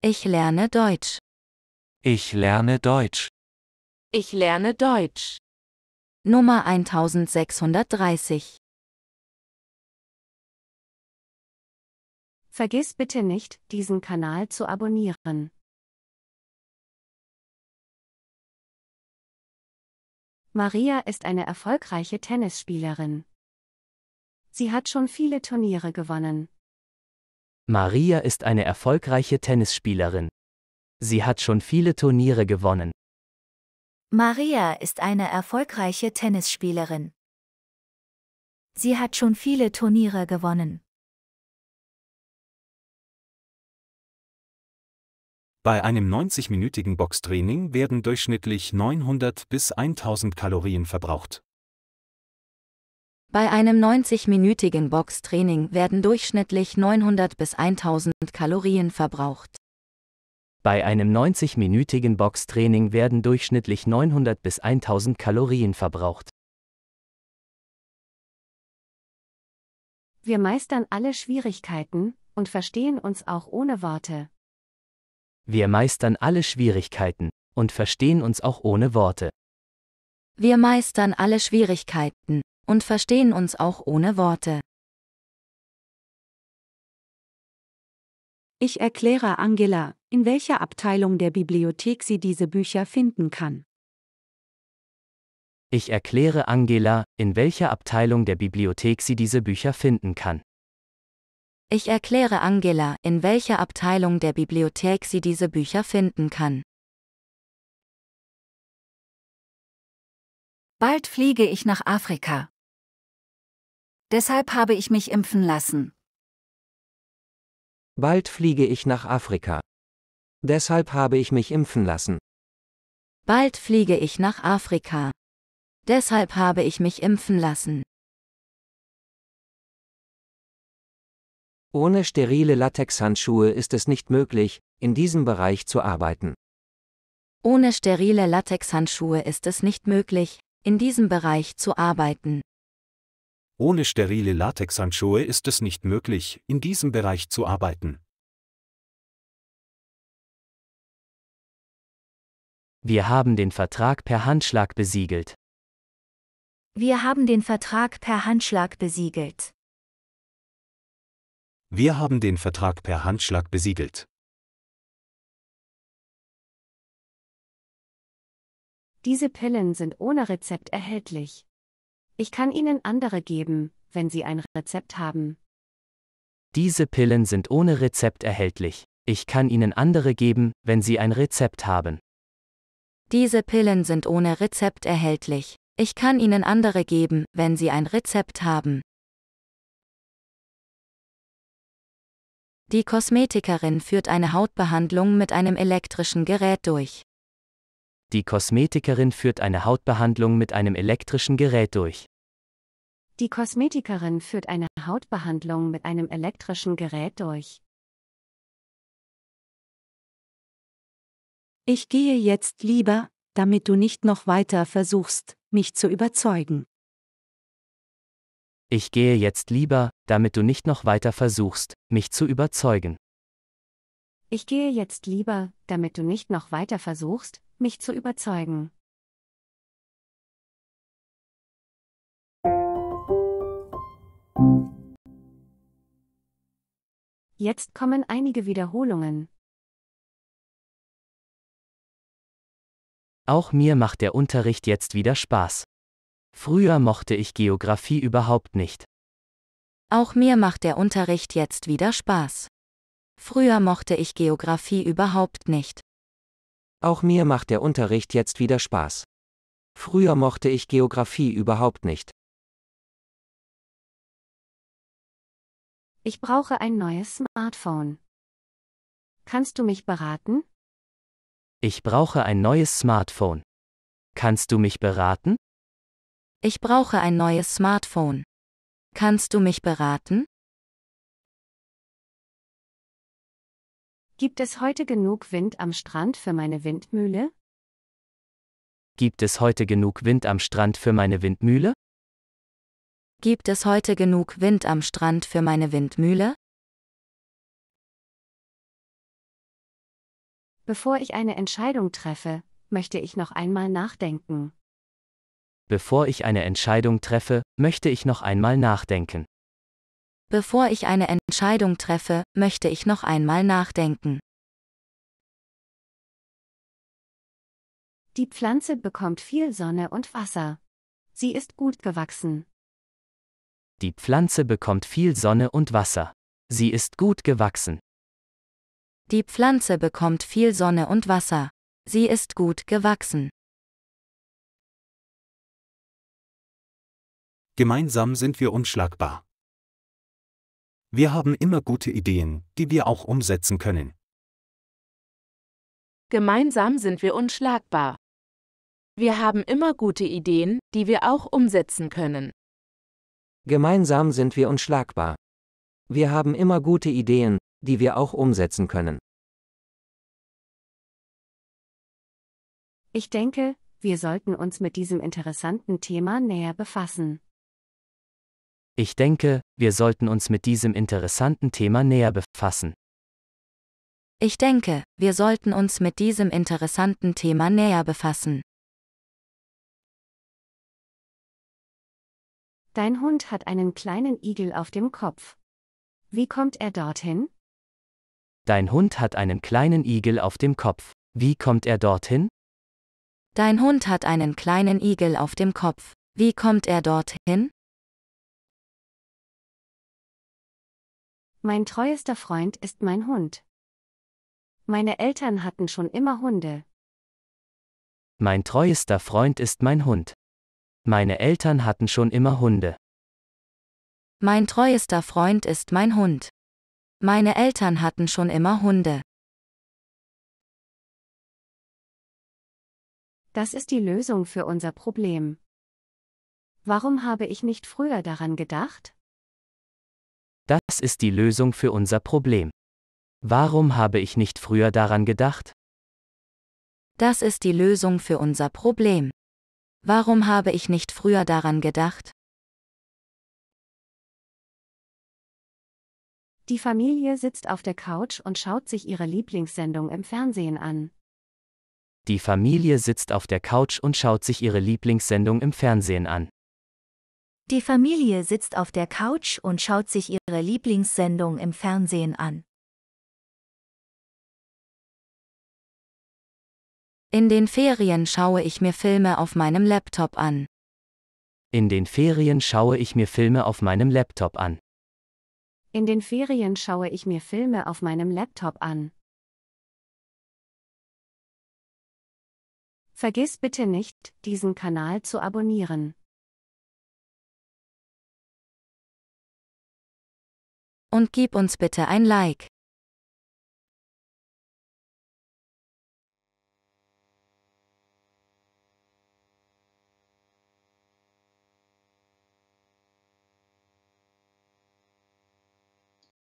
Ich lerne Deutsch. Ich lerne Deutsch. Ich lerne Deutsch. Nummer 1630. Vergiss bitte nicht, diesen Kanal zu abonnieren. Maria ist eine erfolgreiche Tennisspielerin. Sie hat schon viele Turniere gewonnen. Maria ist eine erfolgreiche Tennisspielerin. Sie hat schon viele Turniere gewonnen. Maria ist eine erfolgreiche Tennisspielerin. Sie hat schon viele Turniere gewonnen. Bei einem 90-minütigen Boxtraining werden durchschnittlich 900 bis 1000 Kalorien verbraucht. Bei einem 90-minütigen Boxtraining werden durchschnittlich 900 bis 1000 Kalorien verbraucht. Bei einem 90-minütigen Boxtraining werden durchschnittlich 900 bis 1000 Kalorien verbraucht. Wir meistern alle Schwierigkeiten und verstehen uns auch ohne Worte. Wir meistern alle Schwierigkeiten und verstehen uns auch ohne Worte. Wir meistern alle Schwierigkeiten und verstehen uns auch ohne Worte. Ich erkläre Angela, in welcher Abteilung der Bibliothek sie diese Bücher finden kann. Ich erkläre Angela, in welcher Abteilung der Bibliothek sie diese Bücher finden kann. Ich erkläre Angela, in welcher Abteilung der Bibliothek sie diese Bücher finden kann. Bald fliege ich nach Afrika. Deshalb habe ich mich impfen lassen. Bald fliege ich nach Afrika. Deshalb habe ich mich impfen lassen. Bald fliege ich nach Afrika. Deshalb habe ich mich impfen lassen. Ohne sterile Latexhandschuhe ist es nicht möglich, in diesem Bereich zu arbeiten. Ohne sterile Latexhandschuhe ist es nicht möglich, in diesem Bereich zu arbeiten. Ohne sterile Latexhandschuhe ist es nicht möglich, in diesem Bereich zu arbeiten. Wir haben den Vertrag per Handschlag besiegelt. Wir haben den Vertrag per Handschlag besiegelt. Wir haben den Vertrag per Handschlag besiegelt. Diese Pillen sind ohne Rezept erhältlich. Ich kann Ihnen andere geben, wenn Sie ein Rezept haben. Diese Pillen sind ohne Rezept erhältlich. Ich kann Ihnen andere geben, wenn Sie ein Rezept haben. Diese Pillen sind ohne Rezept erhältlich. Ich kann Ihnen andere geben, wenn Sie ein Rezept haben. Die Kosmetikerin führt eine Hautbehandlung mit einem elektrischen Gerät durch. Die Kosmetikerin führt eine Hautbehandlung mit einem elektrischen Gerät durch. Die Kosmetikerin führt eine Hautbehandlung mit einem elektrischen Gerät durch. Ich gehe jetzt lieber, damit du nicht noch weiter versuchst, mich zu überzeugen. Ich gehe jetzt lieber, damit du nicht noch weiter versuchst, mich zu überzeugen. Ich gehe jetzt lieber, damit du nicht noch weiter versuchst, mich zu überzeugen. Jetzt kommen einige Wiederholungen. Auch mir macht der Unterricht jetzt wieder Spaß. Früher mochte ich Geographie überhaupt nicht. Auch mir macht der Unterricht jetzt wieder Spaß. Früher mochte ich Geographie überhaupt nicht. Auch mir macht der Unterricht jetzt wieder Spaß. Früher mochte ich Geographie überhaupt nicht. Ich brauche ein neues Smartphone. Kannst du mich beraten? Ich brauche ein neues Smartphone. Kannst du mich beraten? Ich brauche ein neues Smartphone. Kannst du mich beraten? Gibt es heute genug Wind am Strand für meine Windmühle? Gibt es heute genug Wind am Strand für meine Windmühle? Gibt es heute genug Wind am Strand für meine Windmühle? Bevor ich eine Entscheidung treffe, möchte ich noch einmal nachdenken. Bevor ich eine Entscheidung treffe, möchte ich noch einmal nachdenken. Bevor ich eine Entscheidung treffe, möchte ich noch einmal nachdenken. Die Pflanze bekommt viel Sonne und Wasser. Sie ist gut gewachsen. Die Pflanze bekommt viel Sonne und Wasser. Sie ist gut gewachsen. Die Pflanze bekommt viel Sonne und Wasser. Sie ist gut gewachsen. Gemeinsam sind wir unschlagbar. Wir haben immer gute Ideen, die wir auch umsetzen können. Gemeinsam sind wir unschlagbar. Wir haben immer gute Ideen, die wir auch umsetzen können. Gemeinsam sind wir unschlagbar. Wir haben immer gute Ideen, die wir auch umsetzen können. Ich denke, wir sollten uns mit diesem interessanten Thema näher befassen. Ich denke, wir sollten uns mit diesem interessanten Thema näher befassen. Ich denke, wir sollten uns mit diesem interessanten Thema näher befassen. Dein Hund hat einen kleinen Igel auf dem Kopf. Wie kommt er dorthin? Dein Hund hat einen kleinen Igel auf dem Kopf. Wie kommt er dorthin? Dein Hund hat einen kleinen Igel auf dem Kopf. Wie kommt er dorthin? Mein treuester Freund ist mein Hund. Meine Eltern hatten schon immer Hunde. Mein treuester Freund ist mein Hund. Meine Eltern hatten schon immer Hunde. Mein treuester Freund ist mein Hund. Meine Eltern hatten schon immer Hunde. Das ist die Lösung für unser Problem. Warum habe ich nicht früher daran gedacht? Das ist die Lösung für unser Problem. Warum habe ich nicht früher daran gedacht? Das ist die Lösung für unser Problem. Warum habe ich nicht früher daran gedacht? Die Familie sitzt auf der Couch und schaut sich ihre Lieblingssendung im Fernsehen an. Die Familie sitzt auf der Couch und schaut sich ihre Lieblingssendung im Fernsehen an. Die Familie sitzt auf der Couch und schaut sich ihre Lieblingssendung im Fernsehen an. In den Ferien schaue ich mir Filme auf meinem Laptop an. In den Ferien schaue ich mir Filme auf meinem Laptop an. In den Ferien schaue ich mir Filme auf meinem Laptop an. Vergiss bitte nicht, diesen Kanal zu abonnieren. Und gib uns bitte ein Like.